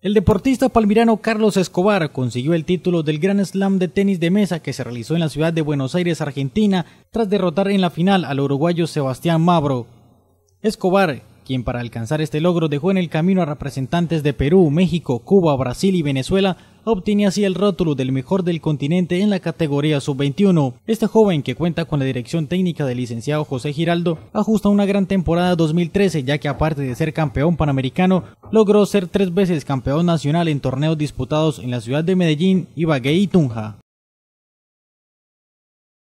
El deportista palmirano Carlos Escobar consiguió el título del gran Slam de tenis de mesa que se realizó en la ciudad de Buenos Aires, Argentina, tras derrotar en la final al uruguayo Sebastián Mabro. Escobar, quien para alcanzar este logro dejó en el camino a representantes de Perú, México, Cuba, Brasil y Venezuela, obtiene así el rótulo del mejor del continente en la categoría sub-21. Este joven, que cuenta con la dirección técnica del licenciado José Giraldo, ajusta una gran temporada 2013 ya que aparte de ser campeón panamericano, logró ser tres veces campeón nacional en torneos disputados en la ciudad de Medellín, Ibagué y Tunja.